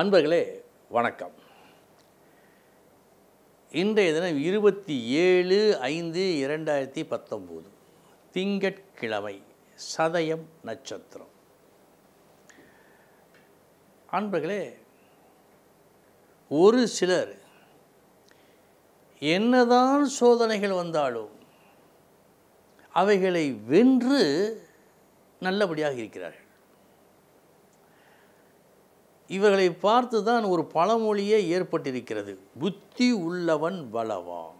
அன்பர்களே வணக்கம் இன்றைய தினம் இருபத்தி ஏழு ஐந்து இரண்டாயிரத்தி பத்தொம்போது திங்கட்கிழமை சதயம் நட்சத்திரம் அன்பர்களே ஒரு சிலர் என்னதான் சோதனைகள் வந்தாலும் அவைகளை வென்று நல்லபடியாக இருக்கிறார்கள் இவர்களை பார்த்து தான் ஒரு பழமொழியே ஏற்பட்டிருக்கிறது புத்தி உள்ளவன் பலவான்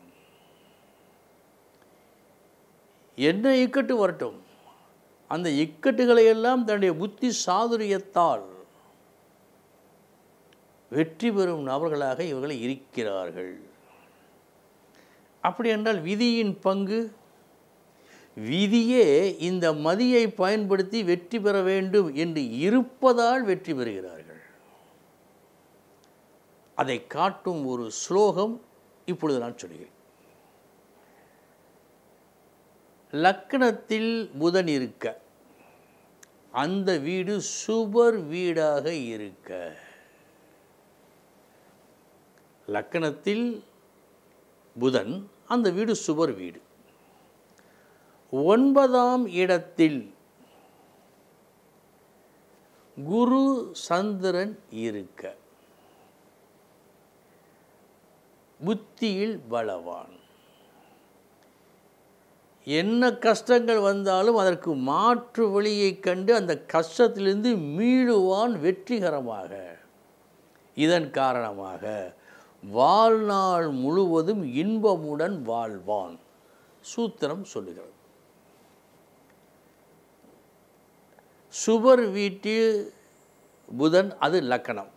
என்ன இக்கட்டு வரட்டும் அந்த இக்கட்டுகளை எல்லாம் தன்னுடைய புத்தி சாதுரியத்தால் வெற்றி பெறும் நபர்களாக இவர்கள் இருக்கிறார்கள் அப்படி என்றால் விதியின் பங்கு விதியே இந்த மதியை பயன்படுத்தி வெற்றி பெற வேண்டும் என்று இருப்பதால் வெற்றி பெறுகிறார்கள் அதை காட்டும் ஒரு ஸ்லோகம் இப்பொழுது நான் சொல்கிறேன் லக்கணத்தில் புதன் இருக்க அந்த வீடு சுபர் வீடாக இருக்க லக்கணத்தில் புதன் அந்த வீடு சுபர் வீடு ஒன்பதாம் இடத்தில் குரு சந்திரன் இருக்க புத்தியில் பலவான் என்ன கஷ்டங்கள் வந்தாலும் அதற்கு மாற்று வழியை கண்டு அந்த கஷ்டத்திலிருந்து மீளுவான் வெற்றிகரமாக இதன் காரணமாக வாழ்நாள் முழுவதும் இன்பமுடன் வாழ்வான் சூத்திரம் சொல்லுகிறது சுவர் வீட்டில் புதன் அது லக்கணம்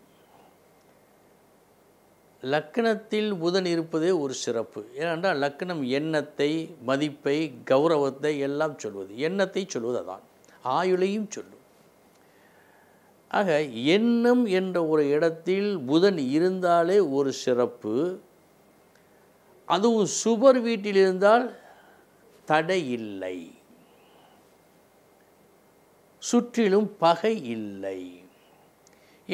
லக்கணத்தில் புதன் இருப்பதே ஒரு சிறப்பு ஏனென்றால் லக்கணம் எண்ணத்தை மதிப்பை கௌரவத்தை எல்லாம் சொல்வது எண்ணத்தை சொல்வது அதான் ஆயுளையும் சொல்லும் ஆக எண்ணம் என்ற ஒரு இடத்தில் புதன் இருந்தாலே ஒரு சிறப்பு அதுவும் சுபர் வீட்டில் இருந்தால் தடை இல்லை சுற்றிலும் பகை இல்லை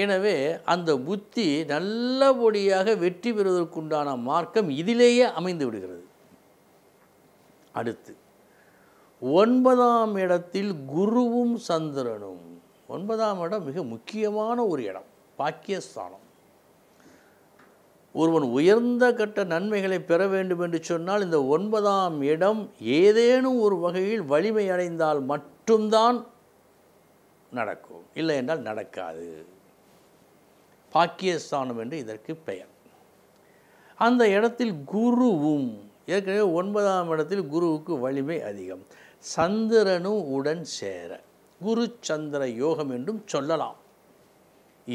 எனவே அந்த புத்தி நல்லபடியாக வெற்றி பெறுவதற்குண்டான மார்க்கம் இதிலேயே அமைந்து விடுகிறது அடுத்து ஒன்பதாம் இடத்தில் குருவும் சந்திரனும் ஒன்பதாம் இடம் மிக முக்கியமான ஒரு இடம் பாக்கியஸ்தானம் ஒருவன் உயர்ந்த கட்ட நன்மைகளை பெற வேண்டும் என்று சொன்னால் இந்த ஒன்பதாம் இடம் ஏதேனும் ஒரு வகையில் வலிமை அடைந்தால் மட்டும்தான் நடக்கும் இல்லை என்றால் நடக்காது பாக்கியஸ்தானம் என்று இதற்கு பெயர் அந்த இடத்தில் குருவும் ஏற்கனவே ஒன்பதாம் இடத்தில் குருவுக்கு வலிமை அதிகம் சந்திரனும் உடன் சேர குரு சந்திர யோகம் என்றும் சொல்லலாம்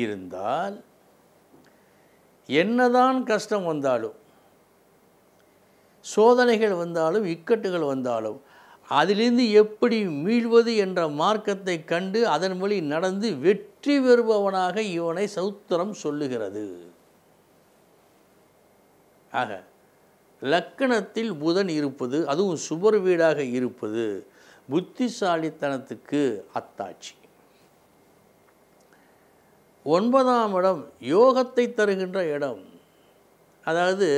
இருந்தால் என்னதான் கஷ்டம் வந்தாலும் சோதனைகள் வந்தாலும் இக்கட்டுகள் வந்தாலும் அதிலிருந்து எப்படி மீள்வது என்ற மார்க்கத்தை கண்டு அதன் வழி நடந்து வெற்றி பெறுபவனாக இவனை சௌத்திரம் சொல்லுகிறது ஆக லக்கணத்தில் புதன் இருப்பது அதுவும் சுபர் வீடாக இருப்பது புத்திசாலித்தனத்துக்கு அத்தாட்சி ஒன்பதாம் இடம் யோகத்தை தருகின்ற இடம் அதாவது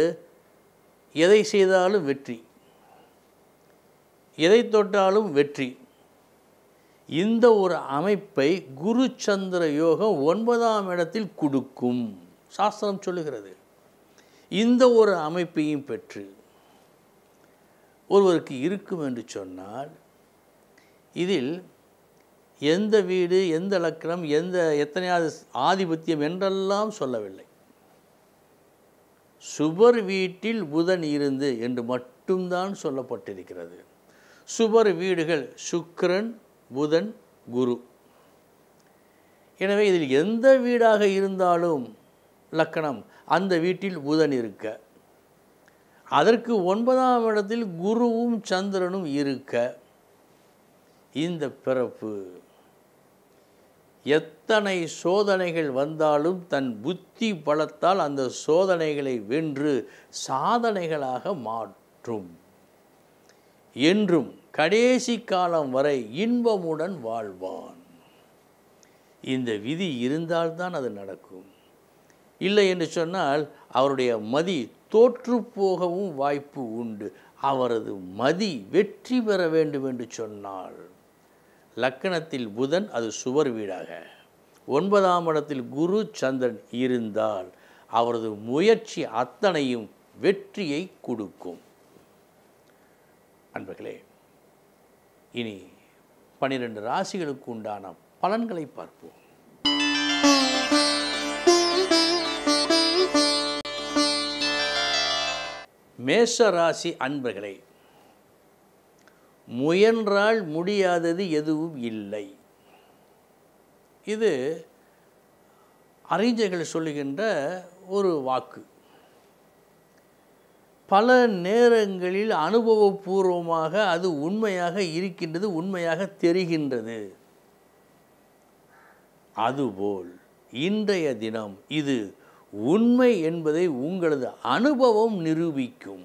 எதை செய்தாலும் வெற்றி எதை தொட்டாலும் வெற்றி இந்த ஒரு அமைப்பை குரு சந்திர யோகம் ஒன்பதாம் இடத்தில் கொடுக்கும் சாஸ்திரம் சொல்லுகிறது இந்த ஒரு அமைப்பையும் பெற்று ஒருவருக்கு இருக்கும் என்று சொன்னால் இதில் எந்த வீடு எந்த லக்கணம் எந்த எத்தனையாவது ஆதிபத்தியம் என்றெல்லாம் சொல்லவில்லை சுபர் வீட்டில் புதன் இருந்து என்று மட்டும்தான் சொல்லப்பட்டிருக்கிறது சுபர் வீடுகள் சுக்கிரன் புதன் குரு எனவே இதில் எந்த வீடாக இருந்தாலும் லக்கணம் அந்த வீட்டில் புதன் இருக்க அதற்கு ஒன்பதாம் இடத்தில் குருவும் சந்திரனும் இருக்க இந்த பிறப்பு எத்தனை சோதனைகள் வந்தாலும் தன் புத்தி பலத்தால் அந்த சோதனைகளை வென்று சாதனைகளாக மாற்றும் என்றும் கடைசி காலம் வரை இன்பமுடன் வாழ்வான் இந்த விதி இருந்தால்தான் அது நடக்கும் இல்லை என்று சொன்னால் அவருடைய மதி தோற்று போகவும் வாய்ப்பு உண்டு அவரது மதி வெற்றி பெற வேண்டும் என்று சொன்னால் லக்கணத்தில் புதன் அது சுவர் வீடாக ஒன்பதாம் இடத்தில் குரு சந்திரன் இருந்தால் அவரது முயற்சி அத்தனையும் வெற்றியை கொடுக்கும் அன்பர்களே இனி பனிரெண்டு ராசிகளுக்கு உண்டான பலன்களை பார்ப்போம் மேஷ ராசி அன்பர்களே முயன்றால் முடியாதது எதுவும் இல்லை இது அறிஞர்கள் சொல்லுகின்ற ஒரு வாக்கு பல நேரங்களில் அனுபவபூர்வமாக அது உண்மையாக இருக்கின்றது உண்மையாக தெரிகின்றது அதுபோல் இன்றைய தினம் இது உண்மை என்பதை உங்களது அனுபவம் நிரூபிக்கும்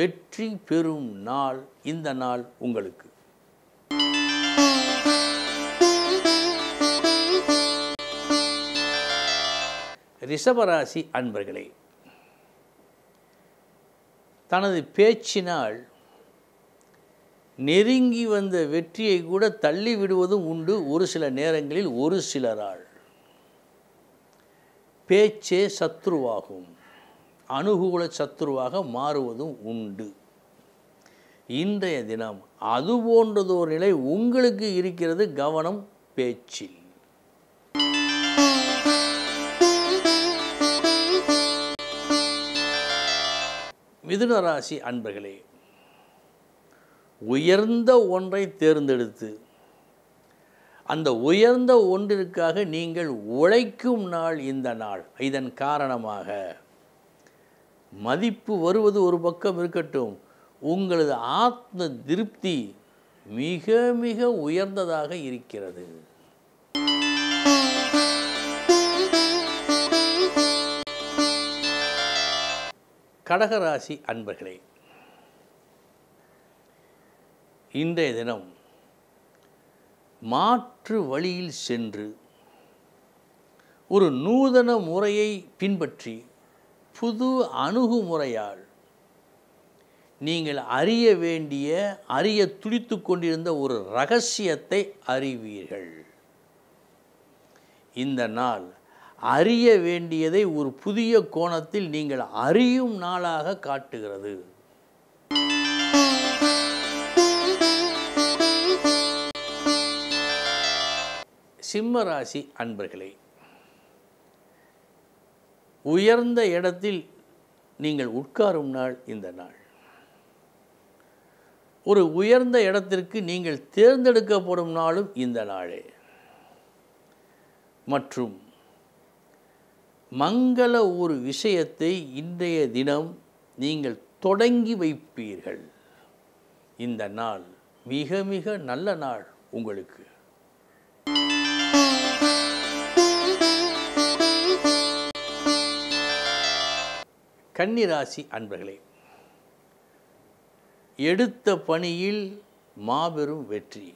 வெற்றி பெறும் நாள் இந்த நாள் உங்களுக்கு ரிஷபராசி அன்பர்களே தனது பேச்சினால் நெருங்கி வந்த வெற்றியை கூட தள்ளி விடுவதும் உண்டு ஒரு சில நேரங்களில் ஒரு சிலரால் பேச்சே சத்ருவாகும் அனுகூல சத்ருவாக மாறுவதும் உண்டு இன்றைய தினம் அது போன்றதோர் நிலை உங்களுக்கு இருக்கிறது கவனம் பேச்சில் மிதுனராசி அன்பர்களே உயர்ந்த ஒன்றை தேர்ந்தெடுத்து அந்த உயர்ந்த ஒன்றிற்காக நீங்கள் உழைக்கும் நாள் இந்த நாள் இதன் காரணமாக மதிப்பு வருவது ஒரு பக்கம் இருக்கட்டும் உங்களது ஆத்ம திருப்தி மிக மிக உயர்ந்ததாக இருக்கிறது கடகராசி அன்பர்களே இன்றைய தினம் மாற்று வழியில் சென்று ஒரு நூதன முறையை பின்பற்றி புது அணுகுமுறையால் நீங்கள் அறிய வேண்டிய அறிய துடித்து கொண்டிருந்த ஒரு ரகசியத்தை அறிவீர்கள் இந்த நாள் அறிய வேண்டியதை ஒரு புதிய கோணத்தில் நீங்கள் அறியும் நாளாக காட்டுகிறது சிம்ம ராசி அன்பர்களே உயர்ந்த இடத்தில் நீங்கள் உட்காரும் நாள் இந்த நாள் ஒரு உயர்ந்த இடத்திற்கு நீங்கள் தேர்ந்தெடுக்கப்படும் நாளும் இந்த நாளே மற்றும் மங்கள ஒரு விஷயத்தை இன்றைய தினம் நீங்கள் தொடங்கி வைப்பீர்கள் இந்த நாள் மிக மிக நல்ல நாள் உங்களுக்கு கன்னிராசி அன்பர்களே எடுத்த பணியில் மாபெரும் வெற்றி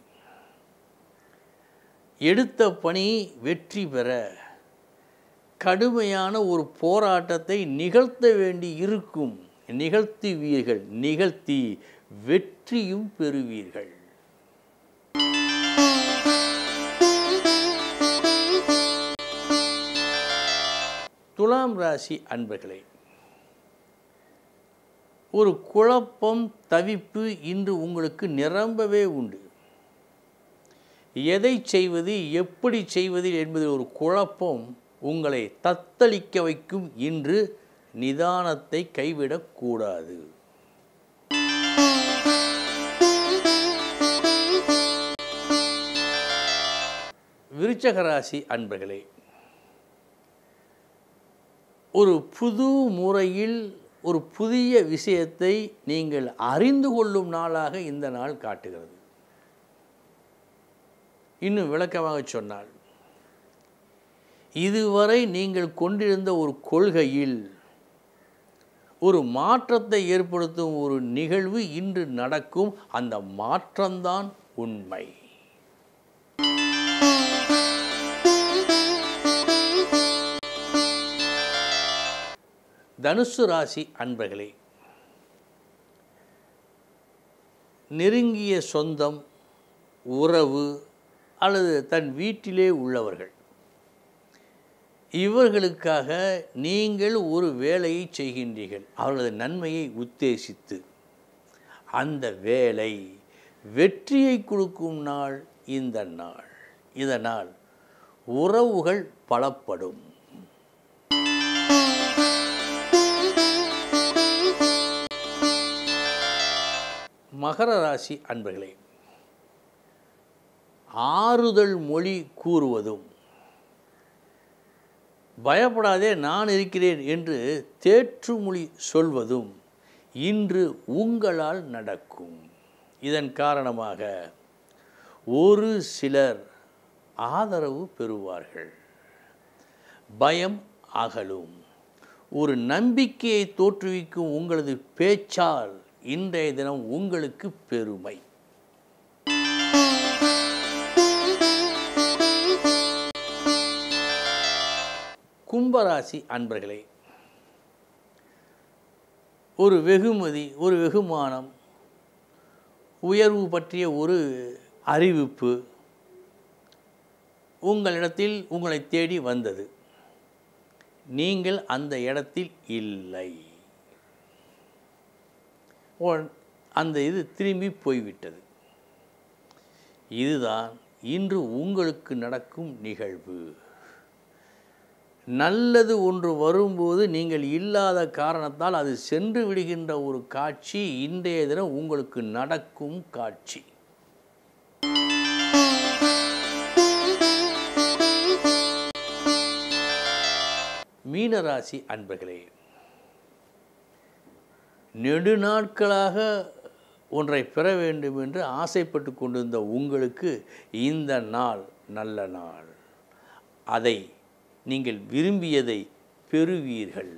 எடுத்த பணி வெற்றி பெற கடுமையான ஒரு போராட்டத்தை நிகழ்த்த வேண்டி இருக்கும் நிகழ்த்துவீர்கள் நிகழ்த்தி வெற்றியும் பெறுவீர்கள் துலாம் ராசி அன்பர்களே ஒரு குழப்பம் தவிப்பு இன்று உங்களுக்கு நிரம்பவே உண்டு எதை செய்வது எப்படி செய்வது என்பது ஒரு குழப்பம் உங்களை தத்தளிக்க வைக்கும் இன்று நிதானத்தை கைவிடக்கூடாது விருச்சகராசி அன்பர்களே ஒரு புது முறையில் ஒரு புதிய விஷயத்தை நீங்கள் அறிந்து கொள்ளும் நாளாக இந்த நாள் காட்டுகிறது இன்னும் விளக்கமாக சொன்னால் இதுவரை நீங்கள் கொண்டிருந்த ஒரு கொள்கையில் ஒரு மாற்றத்தை ஏற்படுத்தும் ஒரு நிகழ்வு இன்று நடக்கும் அந்த மாற்றம்தான் உண்மை தனுசு ராசி அன்பர்களே நெருங்கிய சொந்தம் உறவு அல்லது தன் வீட்டிலே உள்ளவர்கள் இவர்களுக்காக நீங்கள் ஒரு வேலையை செய்கின்றீர்கள் அவர்களது நன்மையை உத்தேசித்து அந்த வேலை வெற்றியை கொடுக்கும் நாள் இந்த நாள் இதனால் உறவுகள் பலப்படும் மகர ராசி அன்பர்களே ஆறுதல் மொழி கூறுவதும் பயப்படாதே நான் இருக்கிறேன் என்று தேற்றுமொழி சொல்வதும் இன்று உங்களால் நடக்கும் இதன் காரணமாக ஒரு சிலர் ஆதரவு பெறுவார்கள் பயம் அகலும் ஒரு நம்பிக்கையை தோற்றுவிக்கும் உங்களது பேச்சால் இன்றைய தினம் உங்களுக்கு பெருமை கும்பராசி அன்பர்களே ஒரு வெகுமதி ஒரு வெகுமானம் உயர்வு பற்றிய ஒரு அறிவிப்பு உங்களிடத்தில் உங்களை தேடி வந்தது நீங்கள் அந்த இடத்தில் இல்லை அந்த இது திரும்பி போய்விட்டது இதுதான் இன்று உங்களுக்கு நடக்கும் நிகழ்வு நல்லது ஒன்று வரும்போது நீங்கள் இல்லாத காரணத்தால் அது சென்று விடுகின்ற ஒரு காட்சி இன்றைய தினம் உங்களுக்கு நடக்கும் காட்சி மீனராசி அன்பர்களே நெடுநாட்களாக ஒன்றை பெற வேண்டும் என்று ஆசைப்பட்டு கொண்டிருந்த உங்களுக்கு இந்த நாள் நல்ல நாள் அதை நீங்கள் விரும்பியதை பெறுவீர்கள்